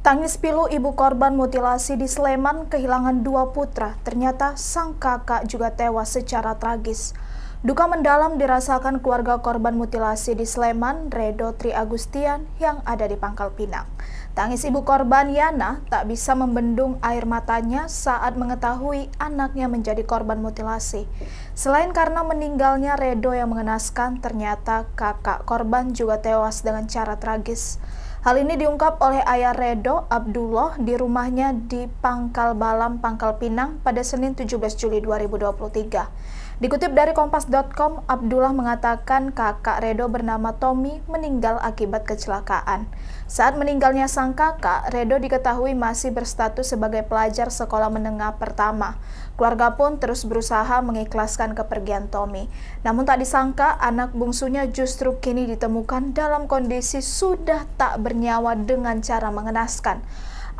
Tangis pilu ibu korban mutilasi di Sleman kehilangan dua putra, ternyata sang kakak juga tewas secara tragis. Duka mendalam dirasakan keluarga korban mutilasi di Sleman, Redo Tri Agustian yang ada di Pangkal Pinang. Tangis ibu korban Yana tak bisa membendung air matanya saat mengetahui anaknya menjadi korban mutilasi. Selain karena meninggalnya Redo yang mengenaskan, ternyata kakak korban juga tewas dengan cara tragis. Hal ini diungkap oleh ayah Redo Abdullah di rumahnya di Pangkal Balam, Pangkal Pinang pada Senin 17 Juli 2023. Dikutip dari kompas.com, Abdullah mengatakan kakak Redo bernama Tommy meninggal akibat kecelakaan. Saat meninggalnya sang kakak, Redo diketahui masih berstatus sebagai pelajar sekolah menengah pertama. Keluarga pun terus berusaha mengikhlaskan kepergian Tommy. Namun tak disangka, anak bungsunya justru kini ditemukan dalam kondisi sudah tak ber bernyawa dengan cara mengenaskan.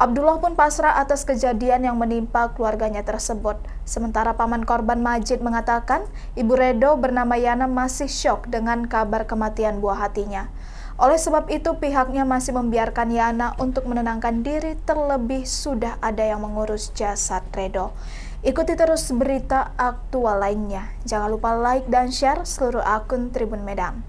Abdullah pun pasrah atas kejadian yang menimpa keluarganya tersebut. Sementara paman korban Majid mengatakan, Ibu Redo bernama Yana masih syok dengan kabar kematian buah hatinya. Oleh sebab itu pihaknya masih membiarkan Yana untuk menenangkan diri terlebih sudah ada yang mengurus jasad Redo. Ikuti terus berita aktual lainnya. Jangan lupa like dan share seluruh akun Tribun Medan.